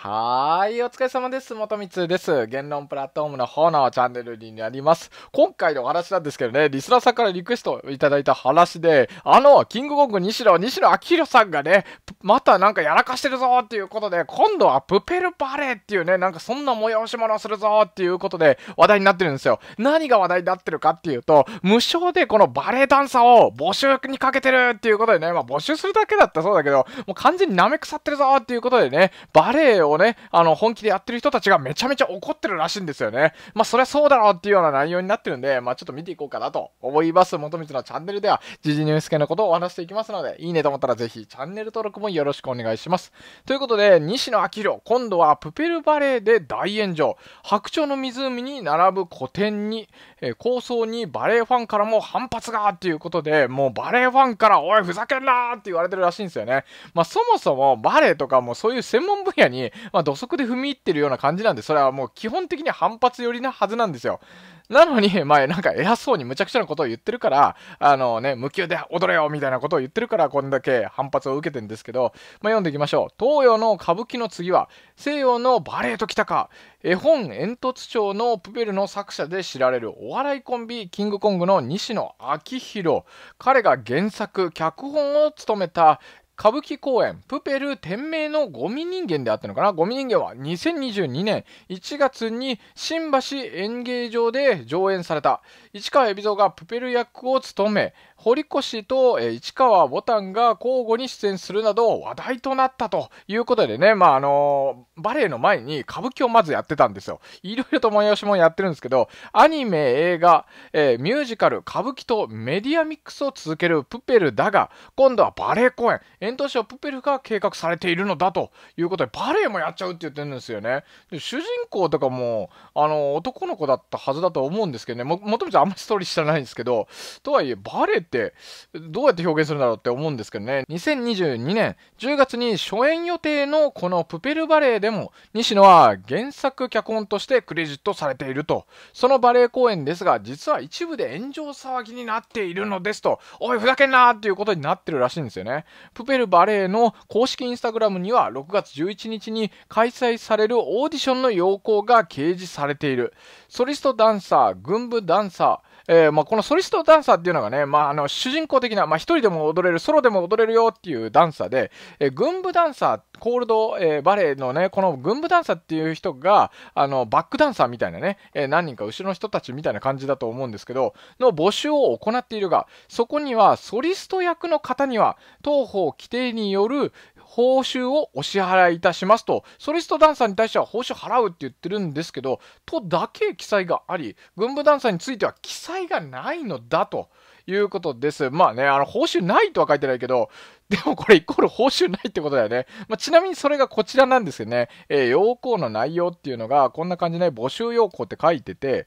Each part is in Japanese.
はーい、お疲れ様です。元光です。言論プラットフォームの方のチャンネルになります。今回のお話なんですけどね、リスナーさんからリクエストいただいた話で、あの、キングコング西野、西野明弘さんがね、またなんかやらかしてるぞっていうことで、今度はプペルバレーっていうね、なんかそんな催し物をするぞっていうことで話題になってるんですよ。何が話題になってるかっていうと、無償でこのバレエダンサーを募集にかけてるっていうことでね、まあ募集するだけだったそうだけど、もう完全に舐め腐ってるぞっていうことでね、バレエををね、あの、本気でやってる人たちがめちゃめちゃ怒ってるらしいんですよね。まあ、そりゃそうだろうっていうような内容になってるんで、まあ、ちょっと見ていこうかなと思います。元光のチャンネルでは、時事ニュース系のことをお話していきますので、いいねと思ったらぜひチャンネル登録もよろしくお願いします。ということで、西野昭弘、今度はプペルバレーで大炎上。白鳥の湖に並ぶ古典に、えー、構想にバレーファンからも反発がっていうことで、もうバレーファンから、おい、ふざけんなって言われてるらしいんですよね。まあ、そもそもバレーとかもそういう専門分野に まあ、土足で踏み入ってるような感じなんで、それはもう基本的に反発寄りなはずなんですよ。なのに、前なんか偉そうに無茶苦茶なことを言ってるから、あのね、無給で踊れよみたいなことを言ってるから、こんだけ反発を受けてるんですけど、まあ、読んでいきましょう。東洋の歌舞伎の次は、西洋のバレエと来たか、絵本煙突町のプペルの作者で知られるお笑いコンビ、キングコングの西野昭弘。彼が原作、脚本を務めた歌舞伎公演、プペル天明のゴミ人間であったのかなゴミ人間は2022年1月に新橋演芸場で上演された。市川海老蔵がプペル役を務め、堀越と、え市川ぼたんが交互に出演するなど話題となったということでね、まあ、あのバレエの前に歌舞伎をまずやってたんですよ。いろいろと催しもやってるんですけど、アニメ、映画、えー、ミュージカル、歌舞伎とメディアミックスを続けるプペルだが、今度はバレエ公演、遠藤トプペルが計画されているのだということで、バレエもやっちゃうって言ってるんですよね。で主人公とかも、あの男の子だったはずだと思うんですけどね、も、もともとあんまりストーリー知らないんですけど、とはいえ、バレエってってどうやって表現するんだろうって思うんですけどね2022年10月に初演予定のこの「プペルバレエ」でも西野は原作脚本としてクレジットされているとそのバレエ公演ですが実は一部で炎上騒ぎになっているのですとおいふざけんなーっていうことになってるらしいんですよねプペルバレエの公式インスタグラムには6月11日に開催されるオーディションの要項が掲示されているソリストダンサー軍部ダンサーえー、まあ、このソリストダンサーっていうのがね、まあ、あの主人公的な、まあ、一人でも踊れる、ソロでも踊れるよっていうダンサーで、えー、軍部ダンサー、コールド、えー、バレエのね、この軍部ダンサーっていう人が、あのバックダンサーみたいなね、え何人か後ろの人たちみたいな感じだと思うんですけど、の募集を行っているが、そこにはソリスト役の方には、当方規定による報酬をお支払いいたしますと、ソリストダンサーに対しては報酬払うって言ってるんですけど、とだけ記載があり、軍部ダンサーについては記載がないのだと。いうことです。まあね、あの、報酬ないとは書いてないけど、でもこれイコール報酬ないってことだよね。まあ、ちなみにそれがこちらなんですよね。えー、要項の内容っていうのが、こんな感じで募集要項って書いてて、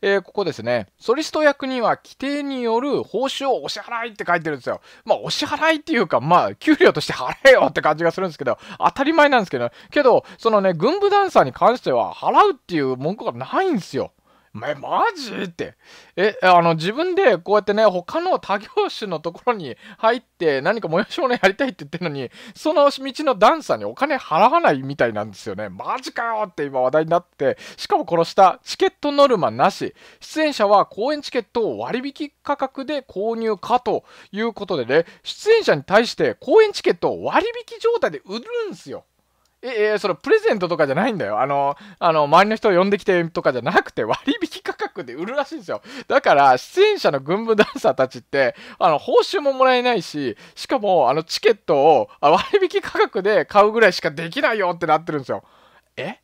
えー、ここですね。ソリスト役には規定による報酬をお支払いって書いてるんですよ。まあ、お支払いっていうか、まあ、給料として払えよって感じがするんですけど、当たり前なんですけど、ね、けど、そのね、軍部ダンサーに関しては、払うっていう文句がないんですよ。お前マジって。え、あの、自分でこうやってね、他の他業種のところに入って何か催し物やりたいって言ってるのに、その道のダンサーにお金払わないみたいなんですよね。マジかよって今話題になって、しかもこの下、チケットノルマなし、出演者は公演チケットを割引価格で購入かということでね、出演者に対して公演チケットを割引状態で売るんですよ。え、え、そのプレゼントとかじゃないんだよ。あの、あの、周りの人を呼んできてとかじゃなくて、割引価格で売るらしいんですよ。だから、出演者の群舞ダンサーたちって、あの、報酬ももらえないし、しかも、あの、チケットを割引価格で買うぐらいしかできないよってなってるんですよ。え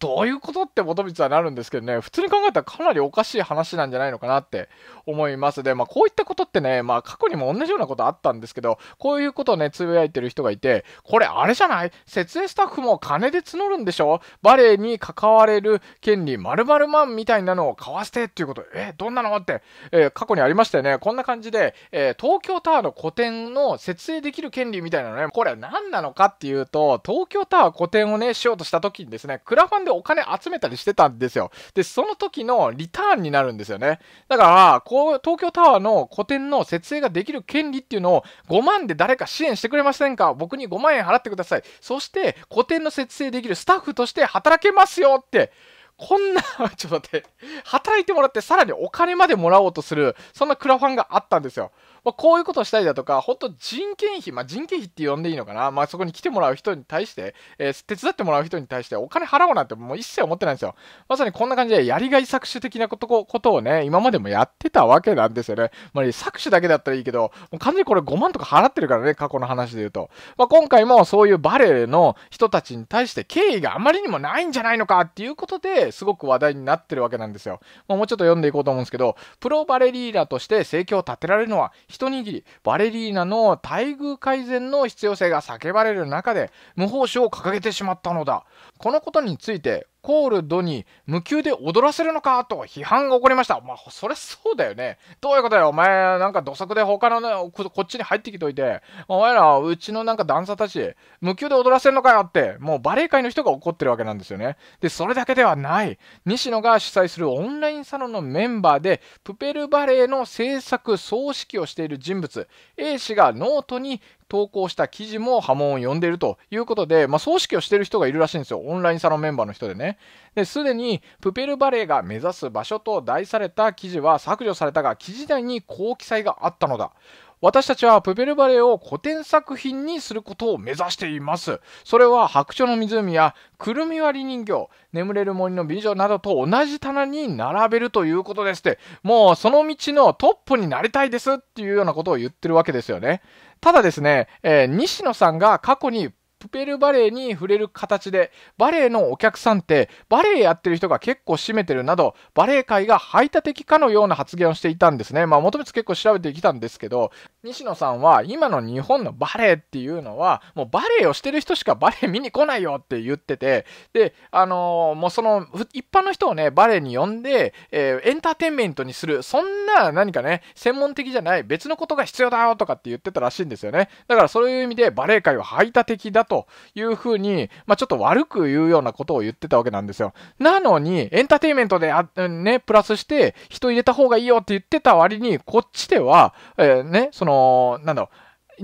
どういうことって元光はなるんですけどね、普通に考えたらかなりおかしい話なんじゃないのかなって思います。で、まあこういったことってね、まあ過去にも同じようなことあったんですけど、こういうことをね、つぶやいてる人がいて、これあれじゃない設営スタッフも金で募るんでしょバレエに関われる権利〇〇万みたいなのを買わせてっていうこと、え、どんなのって、えー、過去にありましたよね。こんな感じで、えー、東京タワーの個展の設営できる権利みたいなのね、これ何なのかっていうと、東京タワー個展をね、しようとした時にですね、クラファンでお金集めたりしてたんですよ。で、その時のリターンになるんですよね。だから、こう、東京タワーの個展の設営ができる権利っていうのを5万で誰か支援してくれませんか僕に5万円払ってください。そして、個展の設営できるスタッフとして働けますよって、こんな、ちょっと待って、働いてもらってさらにお金までもらおうとする、そんなクラファンがあったんですよ。まあ、こういうことをしたりだとか、本当人件費、まあ、人件費って呼んでいいのかな、まあ、そこに来てもらう人に対して、えー、手伝ってもらう人に対してお金払おうなんてもう一切思ってないんですよ。まさにこんな感じでやりがい搾取的なことことをね、今までもやってたわけなんですよね。まあ、搾取だけだったらいいけど、もう完全にこれ5万とか払ってるからね、過去の話で言うと。まあ、今回もそういうバレエの人たちに対して敬意があまりにもないんじゃないのかっていうことですごく話題になってるわけなんですよ。まあ、もうちょっと読んでいこうと思うんですけど、プロバレリーナとして生計を立てられるのは一握りバレリーナの待遇改善の必要性が叫ばれる中で無報酬を掲げてしまったのだこのことについてコールドに無給で踊らせるのかと批判が起こりました。まあ、そりゃそうだよね。どういうことだよ。お前、なんか土足で他のねこ、こっちに入ってきといて、お前ら、うちのなんか段差たち、無給で踊らせるのかよって、もうバレエ界の人が怒ってるわけなんですよね。で、それだけではない。西野が主催するオンラインサロンのメンバーで、プペルバレエの制作、総指揮をしている人物、A 氏がノートに投稿した記事も波紋を呼んでいるということで、まあ、葬式をしている人がいるらしいんですよ。オンラインサロンメンバーの人でね。で、すでにプペルバレーが目指す場所と題された記事は削除されたが、記事内にこう記載があったのだ。私たちはプペルバレーを古典作品にすることを目指しています。それは白鳥の湖やくるみ割り人形、眠れる森の美女などと同じ棚に並べるということですって、もうその道のトップになりたいですっていうようなことを言ってるわけですよね。ただですね、えー、西野さんが過去にプペルバレエに触れる形で、バレエのお客さんって、バレエやってる人が結構占めてるなど、バレエ界が排他的かのような発言をしていたんですね。まあ、元々結構調べてきたんですけど、西野さんは、今の日本のバレエっていうのは、もうバレエをしてる人しかバレエ見に来ないよって言ってて、で、あのー、もうその、一般の人をね、バレエに呼んで、えー、エンターテインメントにする、そんな何かね、専門的じゃない、別のことが必要だよとかって言ってたらしいんですよね。だからそういう意味で、バレエ界は排他的だとというふうに、まあ、ちょっと悪く言うようなことを言ってたわけなんですよ。なのに、エンターテインメントであ、ね、プラスして人入れた方がいいよって言ってた割に、こっちでは、えー、ね、その、なんだろう、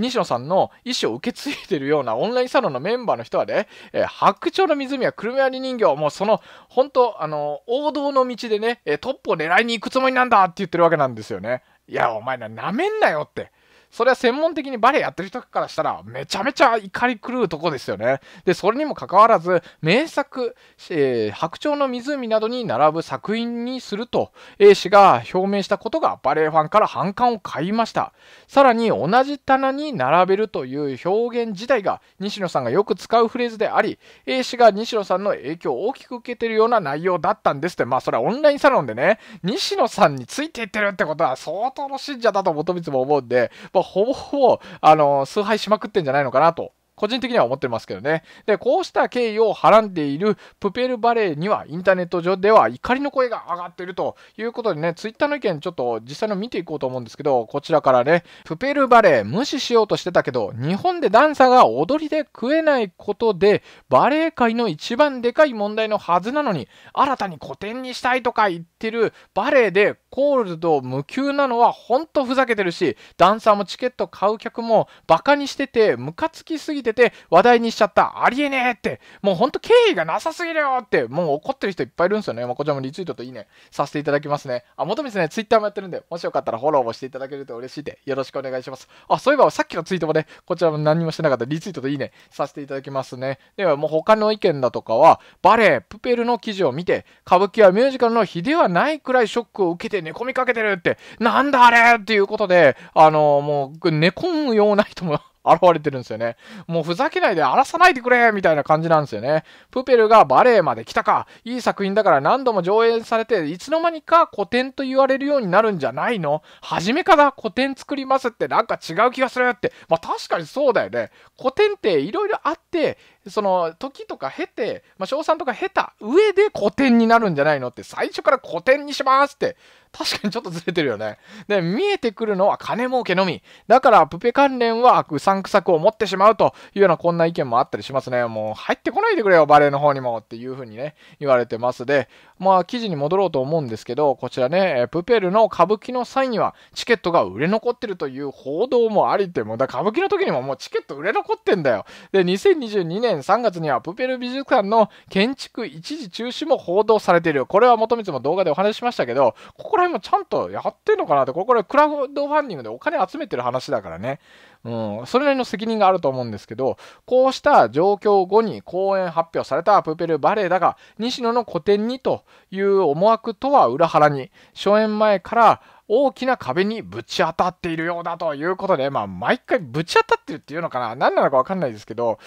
西野さんの意思を受け継いでるようなオンラインサロンのメンバーの人はね、えー、白鳥の湖やクルメアリ人形、もうその、本当あの王道の道でね、えトップを狙いに行くつもりなんだって言ってるわけなんですよね。いや、お前な、舐めんなよって。それは専門的にバレエやってる人からしたら、めちゃめちゃ怒り狂うとこですよね。で、それにもかかわらず、名作、えー、白鳥の湖などに並ぶ作品にすると、A 氏が表明したことがバレエファンから反感を買いました。さらに、同じ棚に並べるという表現自体が、西野さんがよく使うフレーズであり、A 氏が西野さんの影響を大きく受けてるような内容だったんですって、まあ、それはオンラインサロンでね、西野さんについていってるってことは相当の信者だと求めつも思うんで、まあとほぼほぼ、あの崇拝しまくってんじゃないのかなと個人的には思ってますけどね。で、こうした経緯をはらんでいるプペルバレーにはインターネット上では怒りの声が上がっているということでね、ツイッターの意見ちょっと実際の見ていこうと思うんですけど、こちらからね、プペルバレー無視しようとしてたけど、日本でダンサーが踊りで食えないことで、バレエ界の一番でかい問題のはずなのに、新たに古典にしたいとか言ってるバレエでコールド無給なのはほんとふざけてるし、ダンサーもチケット買う客もバカにしてて、ムカつきすぎてて話題にしちゃった。ありえねえって、もうほんと敬意がなさすぎるよって、もう怒ってる人いっぱいいるんですよね。まこちらもリツイートといいね、させていただきますね。あ、もともとね、ツイッターもやってるんで、もしよかったらフォローもしていただけると嬉しいで、よろしくお願いします。あ、そういえばさっきのツイートもね、こちらも何もしてなかったリツイートといいね、させていただきますね。ではもう他の意見だとかは、バレエ、プペルの記事を見て、歌舞伎はミュージカルの比ではないくらいショックを受けて寝込みかけてるって、なんだあれっていうことで、あの、もう、寝込むような人も現れてるんですよね。もうふざけないで荒らさないでくれみたいな感じなんですよね。プペルがバレエまで来たか。いい作品だから何度も上演されて、いつの間にか古典と言われるようになるんじゃないの初めから古典作りますってなんか違う気がするって。まあ確かにそうだよね。古典っていろいろあって、その時とか経て、まあ、賞賛とか経た上で古典になるんじゃないのって最初から古典にしますって確かにちょっとずれてるよね。で、見えてくるのは金儲けのみ。だからプペ関連はうさんくさく思ってしまうというようなこんな意見もあったりしますね。もう入ってこないでくれよ、バレーの方にもっていうふうにね、言われてますで、まあ記事に戻ろうと思うんですけど、こちらね、プペルの歌舞伎の際にはチケットが売れ残ってるという報道もありって、もうだ歌舞伎の時にももうチケット売れ残ってんだよ。で、2022年3月にはプペル美術館の建築一時中止も報道されている。これは元光も動画でお話ししましたけど、ここら辺もちゃんとやってんのかなって、これこれクラウドファンディングでお金集めてる話だからね。うん、それなりの責任があると思うんですけど、こうした状況後に公演発表されたプペルバレエだが、西野の古典にという思惑とは裏腹に、初演前から大きな壁にぶち当たっているようだということで、まあ、毎回ぶち当たってるっていうのかな、何なのか分かんないですけど、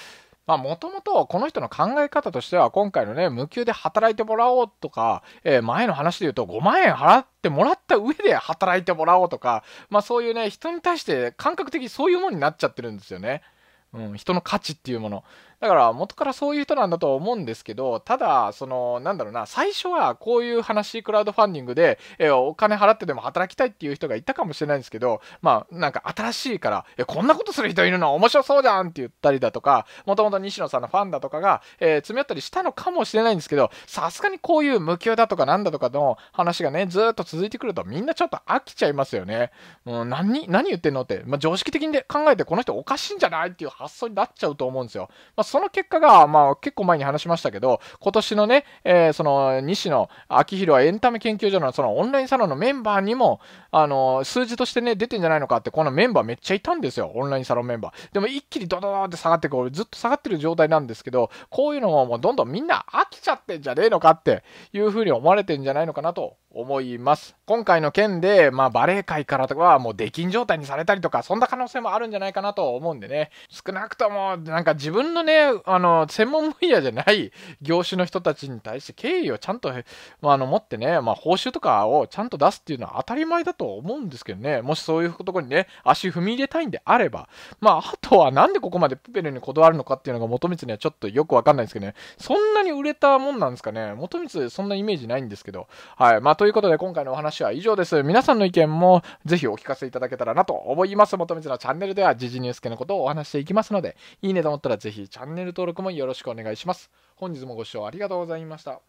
まあ、もともとこの人の考え方としては、今回のね、無給で働いてもらおうとか、えー、前の話で言うと5万円払ってもらった上で働いてもらおうとか、まあそういうね、人に対して感覚的にそういうものになっちゃってるんですよね。うん、人の価値っていうもの。だから元からそういう人なんだと思うんですけど、ただ、その、なんだろうな、最初はこういう話、クラウドファンディングで、えお金払ってでも働きたいっていう人がいたかもしれないんですけど、まあ、なんか新しいから、え、こんなことする人いるの面白そうじゃんって言ったりだとか、もともと西野さんのファンだとかが、えー、詰め寄ったりしたのかもしれないんですけど、さすがにこういう無給だとかなんだとかの話がね、ずっと続いてくるとみんなちょっと飽きちゃいますよね。うん、何、何言ってんのって、まあ、常識的に考えてこの人おかしいんじゃないっていう発想になっちゃうと思うんですよ。まあその結果が、まあ、結構前に話しましたけど、今年のね、えー、その西野昭弘エンタメ研究所のそのオンラインサロンのメンバーにも、あの数字としてね、出てんじゃないのかって、このメンバーめっちゃいたんですよ、オンラインサロンメンバー。でも一気にドドドって下がってこう、ずっと下がってる状態なんですけど、こういうのももうどんどんみんな飽きちゃってんじゃねえのかっていうふうに思われてんじゃないのかなと思います。今回の件で、まあ、バレエ界からとかはもう出禁状態にされたりとか、そんな可能性もあるんじゃないかなと思うんでね、少なくとも、なんか自分のね、あの、専門分野じゃない業種の人たちに対して敬意をちゃんと、まあ、あの、持ってね、まあ、報酬とかをちゃんと出すっていうのは当たり前だと思うんですけどね、もしそういうとこにね、足踏み入れたいんであれば、まあ、あとはなんでここまでプペルにこだわるのかっていうのが元光にはちょっとよくわかんないですけどね、そんなに売れたもんなんですかね、元光そんなイメージないんですけど、はい、まあということで今回のお話は以上です。皆さんの意見もぜひお聞かせいただけたらなと思います。元水のチャンネルでは時事ニュース系のことをお話していきますので、いいねと思ったらぜひチャンネル登録もよろしくお願いします。本日もご視聴ありがとうございました。